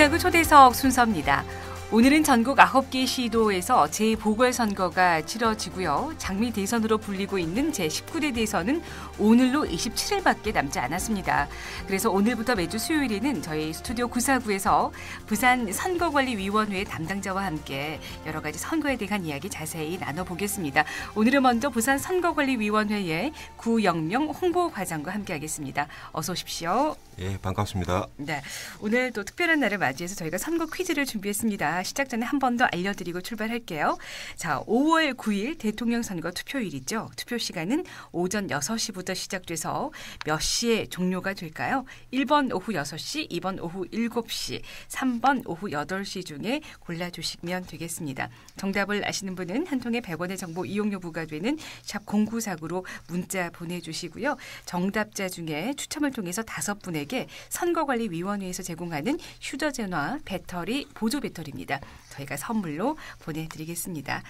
이자구 초대석 순서입니다. 오늘은 전국 9개 시도에서 재보궐선거가 치러지고요. 장미 대선으로 불리고 있는 제19대 대선은 오늘로 27일밖에 남지 않았습니다. 그래서 오늘부터 매주 수요일에는 저희 스튜디오 949에서 부산 선거관리위원회 담당자와 함께 여러 가지 선거에 대한 이야기 자세히 나눠보겠습니다. 오늘은 먼저 부산 선거관리위원회의 구영명 홍보과장과 함께하겠습니다. 어서 오십시오. 예, 반갑습니다. 네, 오늘 또 특별한 날을 맞이해서 저희가 선거 퀴즈를 준비했습니다. 시작 전에 한 번 더 알려드리고 출발할게요. 자, 5월 9일 대통령 선거 투표일이죠. 투표 시간은 오전 6시부터 시작돼서 몇 시에 종료가 될까요? 1번 오후 6시, 2번 오후 7시, 3번 오후 8시 중에 골라주시면 되겠습니다. 정답을 아시는 분은 한 통에 100원의 정보 이용료 부과되는 샵공구사9로 문자 보내주시고요. 정답자 중에 추첨을 통해서 다섯 분에게 선거관리위원회에서 제공하는 휴대전화 배터리 보조 배터리입니다. 있습니다. 저희가 선물로 보내드리겠습니다.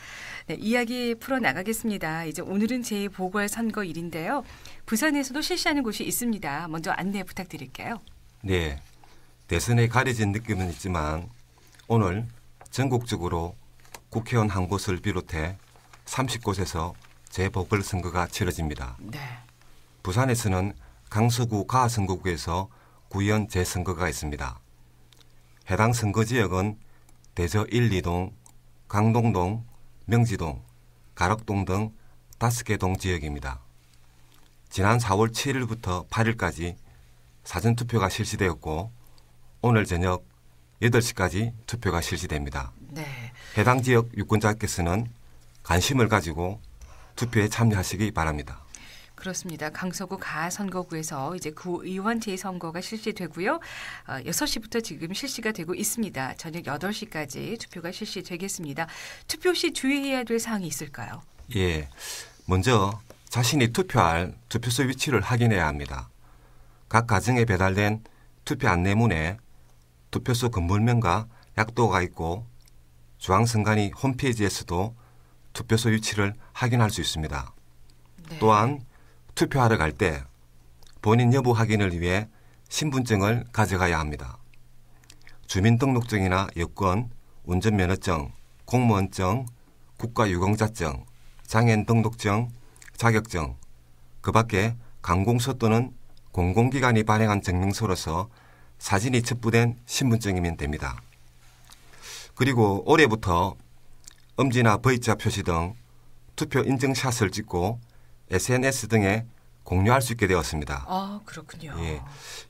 네, 이야기 풀어나가겠습니다. 이제 오늘은 제2보궐선거일인데요. 부산에서도 실시하는 곳이 있습니다. 먼저 안내 부탁드릴게요. 네. 대선에 가려진 느낌은 있지만 오늘 전국적으로 국회의원 한 곳을 비롯해 30곳에서 재보궐선거가 치러집니다. 네. 부산에서는 강서구 가선거구에서 구의원 재선거가 있습니다. 해당 선거 지역은 대저 1, 2동, 강동동, 명지동, 가락동 등 5개 동 지역입니다. 지난 4월 7일부터 8일까지 사전투표가 실시되었고 오늘 저녁 8시까지 투표가 실시됩니다. 네. 해당 지역 유권자께서는 관심을 가지고 투표에 참여하시기 바랍니다. 그렇습니다. 강서구 가선거구에서 이제 구의원제 선거가 실시되고요. 어, 6시부터 지금 실시가 되고 있습니다. 저녁 8시까지 투표가 실시되겠습니다. 투표 시 주의해야 될 사항이 있을까요? 예. 먼저 자신이 투표할 투표소 위치를 확인해야 합니다. 각 가정에 배달된 투표 안내문에 투표소 건물명과 약도가 있고 중앙선관위 홈페이지에서도 투표소 위치를 확인할 수 있습니다. 네. 또한 투표하러 갈 때 본인 여부 확인을 위해 신분증을 가져가야 합니다. 주민등록증이나 여권, 운전면허증, 공무원증, 국가유공자증, 장애인 등록증, 자격증, 그 밖에 관공서 또는 공공기관이 발행한 증명서로서 사진이 첩부된 신분증이면 됩니다. 그리고 올해부터 엄지나 V자 표시 등 투표 인증샷을 찍고 SNS 등에 공유할 수 있게 되었습니다. 아 그렇군요. 예,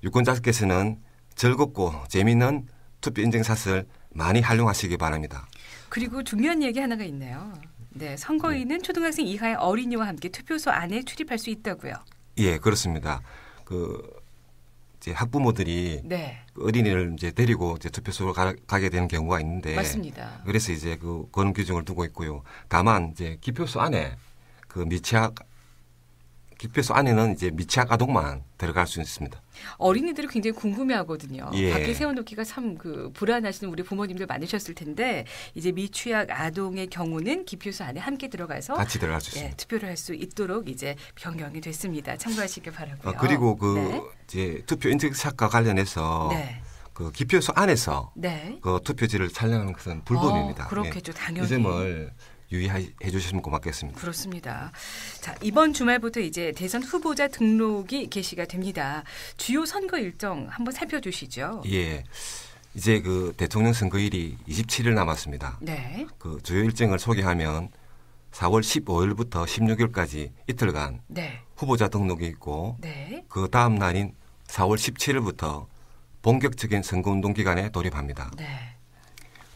유권자께서는 즐겁고 재미있는 투표 인증 샷을 많이 활용하시기 바랍니다. 그리고 중요한 얘기 하나가 있네요. 네, 선거인은 초등학생 이하의 어린이와 함께 투표소 안에 출입할 수 있다고요. 예, 그렇습니다. 그 이제 학부모들이 네. 어린이를 이제 데리고 이제 투표소로 가, 게 되는 경우가 있는데 맞습니다. 그래서 이제 그 그런 규정을 두고 있고요. 다만 이제 기표소 안에 그 미취학 기피소 안에는 이제 미취학 아동만 들어갈 수 있습니다. 어린이들이 굉장히 궁금해하거든요. 예. 밖에 세워놓기가 참 그 불안하시는 우리 부모님들 많으셨을 텐데 이제 미취학 아동의 경우는 기표소 안에 함께 들어가서 같이 들어갈 수 예, 있습니다. 예, 투표를 할 수 있도록 이제 변경이 됐습니다. 참고하시길 바라고요. 아, 그리고 그 네. 이제 투표 인증샷과 관련해서 네. 그 기표소 안에서 네. 그 투표지를 촬영하는 것은 불법입니다. 어, 그렇겠죠, 예. 당연히. 이 점을 유의해 주시면 고맙겠습니다. 그렇습니다. 자, 이번 주말부터 이제 대선 후보자 등록이 개시가 됩니다. 주요 선거 일정 한번 살펴주시죠. 예. 이제 그 대통령 선거일이 27일 남았습니다. 네. 그 주요 일정을 소개하면 4월 15일부터 16일까지 이틀간 네. 후보자 등록이 있고 네. 그 다음 날인 4월 17일부터 본격적인 선거운동 기간에 돌입합니다. 네.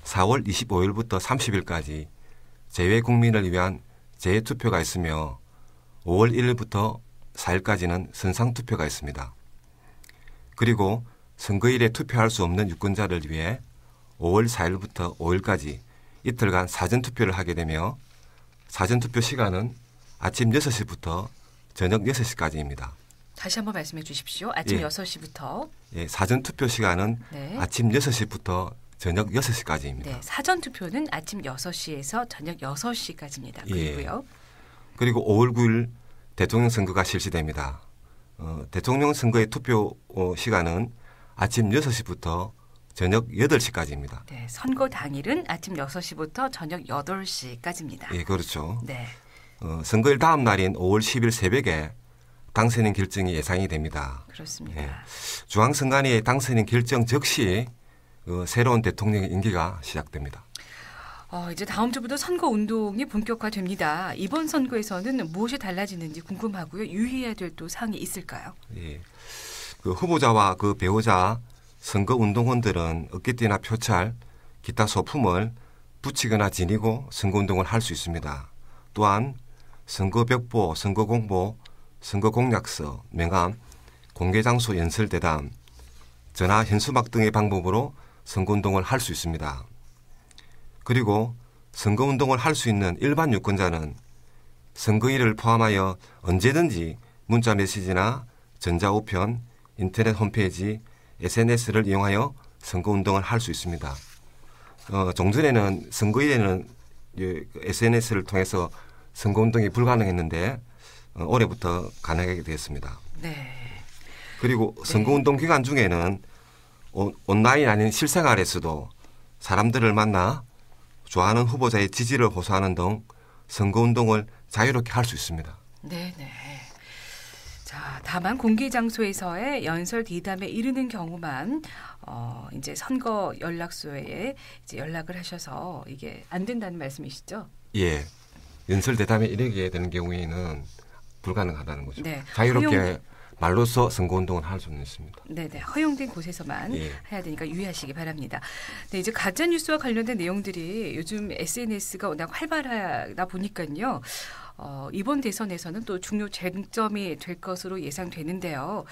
4월 25일부터 30일까지 재외 국민을 위한 재투표가 있으며 5월 1일부터 4일까지는 선상투표가 있습니다. 그리고 선거일에 투표할 수 없는 유권자를 위해 5월 4일부터 5일까지 이틀간 사전투표를 하게 되며 사전투표 시간은 아침 6시부터 저녁 6시까지입니다. 다시 한번 말씀해 주십시오. 아침 예. 6시부터. 예, 사전투표 시간은 네. 아침 6시부터 저녁 6시까지입니다. 네, 사전 투표는 아침 6시에서 저녁 6시까지입니다. 예. 그리고요. 예. 그리고 5월 9일 대통령 선거가 실시됩니다. 어, 대통령 선거의 투표 어, 시간은 아침 6시부터 저녁 8시까지입니다. 네, 선거 당일은 아침 6시부터 저녁 8시까지입니다. 예, 그렇죠. 네. 어, 선거일 다음 날인 5월 10일 새벽에 당선인 결정이 예상이 됩니다. 그렇습니다. 예. 중앙선관위의 당선인 결정 즉시 어, 새로운 대통령의 임기가 시작됩니다. 어, 이제 다음 주부터 선거 운동이 본격화됩니다. 이번 선거에서는 무엇이 달라지는지 궁금하고요. 유의해야 될 또 사항이 있을까요? 예. 그 후보자와 그 배우자 선거 운동원들은 어깨띠나 표찰, 기타 소품을 붙이거나 지니고 선거 운동을 할 수 있습니다. 또한 선거 벽보, 선거 공보, 선거 공약서, 명함, 공개 장소 연설 대담, 전화 현수막 등의 방법으로 선거운동을 할 수 있습니다. 그리고 선거운동을 할 수 있는 일반 유권자는 선거일을 포함하여 언제든지 문자 메시지나 전자우편, 인터넷 홈페이지, SNS를 이용하여 선거운동을 할 수 있습니다. 어, 종전에는 선거일에는 예, SNS를 통해서 선거운동이 불가능했는데 어, 올해부터 가능하게 되었습니다. 네. 그리고 네. 선거운동 네. 기간 중에는 온라인 아닌 실생활에서도 사람들을 만나 좋아하는 후보자의 지지를 호소하는 등 선거운동을 자유롭게 할 수 있습니다. 네네. 네. 자, 다만 공개 장소에서의 연설 뒤담에 이르는 경우만 어, 이제 선거 연락소에 이제 연락을 하셔서 이게 안 된다는 말씀이시죠? 예. 연설 대담에 이르게 되는 경우에는 불가능하다는 거죠. 네. 자유롭게 말로써 선거운동은 할 수는 있습니다. 네네. 허용된 곳에서만 예. 해야 되니까 유의하시기 바랍니다. 네, 이제 가짜뉴스와 관련된 내용들이 요즘 SNS가 워낙 활발하다 보니까요. 어, 이번 대선에서는 또 중요 쟁점이 될 것으로 예상되는데요.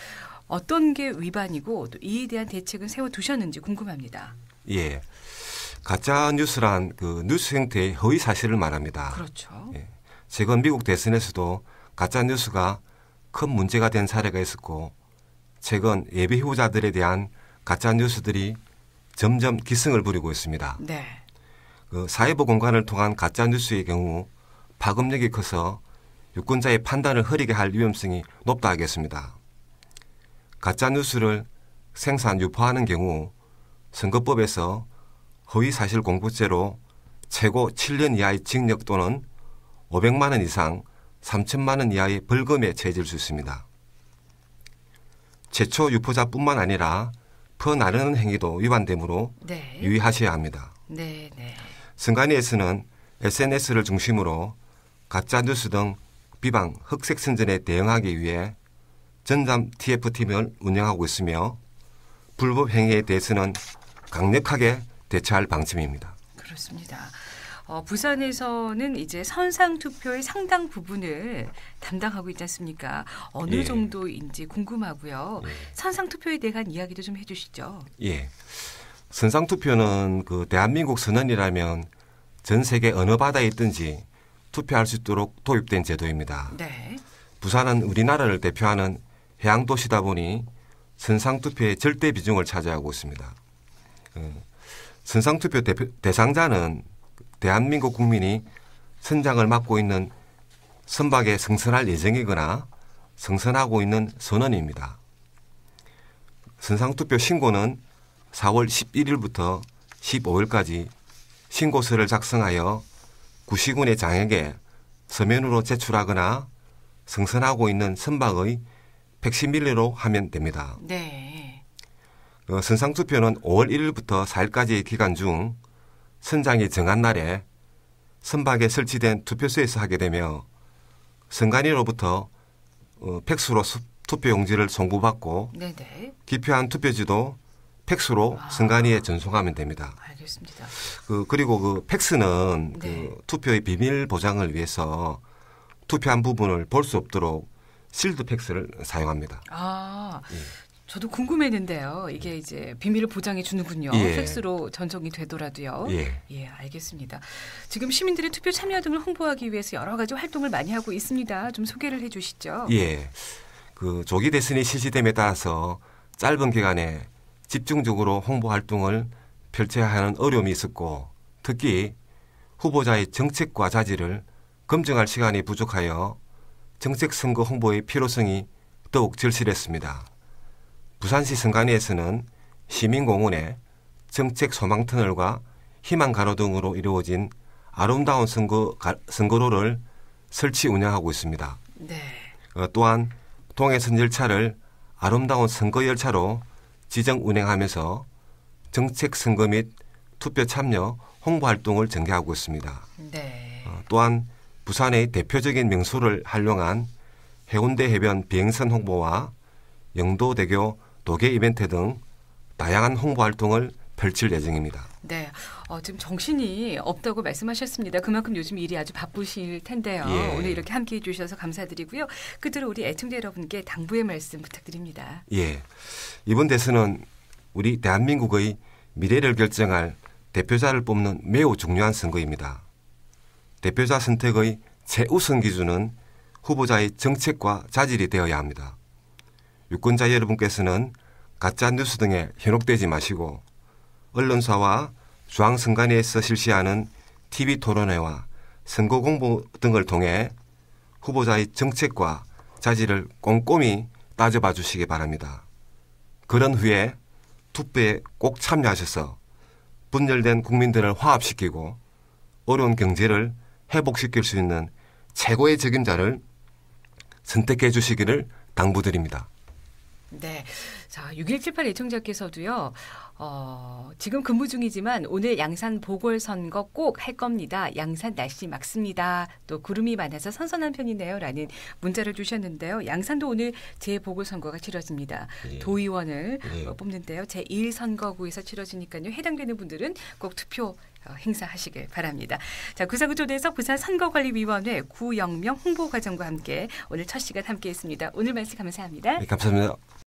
어떤 게 위반이고 또 이에 대한 대책은 세워두셨는지 궁금합니다. 예. 가짜 뉴스란 그 뉴스 행태의 허위 사실을 말합니다. 그렇죠. 예. 최근 미국 대선에서도 가짜 뉴스가 큰 문제가 된 사례가 있었고 최근 예비 후보자들에 대한 가짜 뉴스들이 점점 기승을 부리고 있습니다. 네. 그 사회부 공간을 통한 가짜 뉴스의 경우 파급력이 커서 유권자의 판단을 흐리게 할 위험성이 높다 하겠습니다. 가짜 뉴스를 생산 유포하는 경우 선거법에서 허위 사실 공포죄로 최고 7년 이하의 징역 또는 500만 원 이상 3천만 원 이하의 벌금에 처해질 수 있습니다. 제초 유포자뿐만 아니라 퍼 나르는 행위도 위반되므로 네. 유의하셔야 합니다. 네, 네. 승간위에서는 SNS를 중심으로 가짜 뉴스 등 비방 흑색 선전에 대응하기 위해 전담 TF팀을 운영하고 있으며 불법 행위에 대해서는 강력하게 대처할 방침입니다. 그렇습니다. 어, 부산에서는 이제 선상 투표의 상당 부분을 담당하고 있지 않습니까? 어느 예. 정도인지 궁금하고요. 예. 선상 투표에 대한 이야기도 좀 해주시죠. 예. 선상 투표는 그 대한민국 선언이라면 전 세계 어느 바다에 있든지 투표할 수 있도록 도입된 제도입니다. 네. 부산은 우리나라를 대표하는 해양 도시다 보니 선상 투표의 절대 비중을 차지하고 있습니다. 어, 선상 투표 대상자는 대한민국 국민이 선장을 맡고 있는 선박에 승선할 예정이거나 승선하고 있는 선언입니다 선상투표 신고는 4월 11일부터 15일까지 신고서를 작성하여 구시군의 장에게 서면으로 제출하거나 승선하고 있는 선박의 백신밀리로 하면 됩니다. 네. 어, 선상투표는 5월 1일부터 4일까지의 기간 중 선장이 정한 날에 선박에 설치된 투표소에서 하게 되며 선관위로부터 어, 팩스로 투표용지를 송부받고 네네. 기표한 투표지도 팩스로 아. 선관위에 전송하면 됩니다. 알겠습니다. 그, 그리고 그 팩스는 그 네. 그 투표의 비밀 보장을 위해서 투표한 부분을 볼 수 없도록 실드 팩스를 사용합니다. 아, 예. 저도 궁금했는데요. 이게 이제 비밀을 보장해 주는군요. 예. 팩스로 전송이 되더라도요. 예. 예, 알겠습니다. 지금 시민들의 투표 참여 등을 홍보하기 위해서 여러 가지 활동을 많이 하고 있습니다. 좀 소개를 해 주시죠. 예. 그 조기 대선이 실시됨에 따라서 짧은 기간에 집중적으로 홍보 활동을 펼쳐하는 야 어려움이 있었고 특히 후보자의 정책과 자질을 검증할 시간이 부족하여 정책 선거 홍보의 필요성이 더욱 절실했습니다. 부산시 승관위에서는 시민공원에 정책 소망터널과 희망 가로 등으로 이루어진 아름다운 선거, 선거로를 설치 운영하고 있습니다. 네. 어, 또한 동해선 열차를 아름다운 선거 열차로 지정 운행하면서 정책 선거 및 투표 참여 홍보 활동을 전개하고 있습니다. 네. 어, 또한 부산의 대표적인 명소를 활용한 해운대 해변 비행선 홍보와 영도대교 도계 이벤트 등 다양한 홍보 활동을 펼칠 예정입니다. 네. 어, 지금 정신이 없다고 말씀하셨습니다. 그만큼 요즘 일이 아주 바쁘실 텐데요. 예. 오늘 이렇게 함께 해주셔서 감사드리고요. 그대로 우리 애청자 여러분께 당부의 말씀 부탁드립니다. 예. 이번 대선은 우리 대한민국의 미래를 결정할 대표자를 뽑는 매우 중요한 선거입니다. 대표자 선택의 최우선 기준은 후보자의 정책과 자질이 되어야 합니다. 유권자 여러분께서는 가짜 뉴스 등에 현혹되지 마시고 언론사와 중앙선관위에서 실시하는 TV 토론회와 선거 공보 등을 통해 후보자의 정책과 자질을 꼼꼼히 따져봐 주시기 바랍니다. 그런 후에 투표에 꼭 참여하셔서 분열된 국민들을 화합시키고 어려운 경제를 회복시킬 수 있는 최고의 책임자를 선택해 주시기를 당부드립니다. 네. 자, 6178 애청자께서도요, 어, 지금 근무 중이지만 오늘 양산 보궐선거 꼭 할 겁니다. 양산 날씨 막습니다. 또 구름이 많아서 선선한 편이네요. 라는 문자를 주셨는데요. 양산도 오늘 재보궐선거가 치러집니다. 예. 도의원을 예. 어, 뽑는데요. 제1선거구에서 치러지니까요. 해당되는 분들은 꼭 투표 어, 행사하시길 바랍니다. 자, 구사구 조대에서 부산 선거관리위원회 구영명 홍보과장과 함께 오늘 첫 시간 함께했습니다. 오늘 말씀 감사합니다. 네, 감사합니다.